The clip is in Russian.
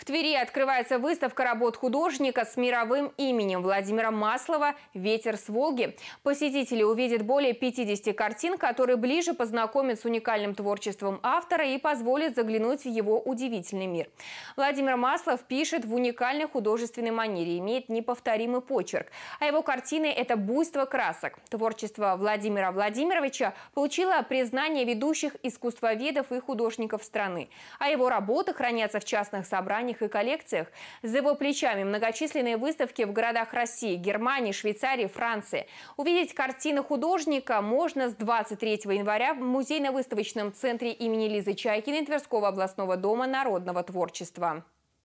В Твери открывается выставка работ художника с мировым именем Владимира Маслова «Ветер с Волги». Посетители увидят более 50 картин, которые ближе познакомят с уникальным творчеством автора и позволят заглянуть в его удивительный мир. Владимир Маслов пишет в уникальной художественной манере, имеет неповторимый почерк. А его картины – это буйство красок. Творчество Владимира Владимировича получило признание ведущих искусствоведов и художников страны. А его работы хранятся в частных собраниях изданиях и коллекциях. За его плечами многочисленные выставки в городах России, Германии, Швейцарии, Франции. Увидеть картины художника можно с 23 января в музейно-выставочном центре имени Лизы Чайкиной Тверского областного дома народного творчества.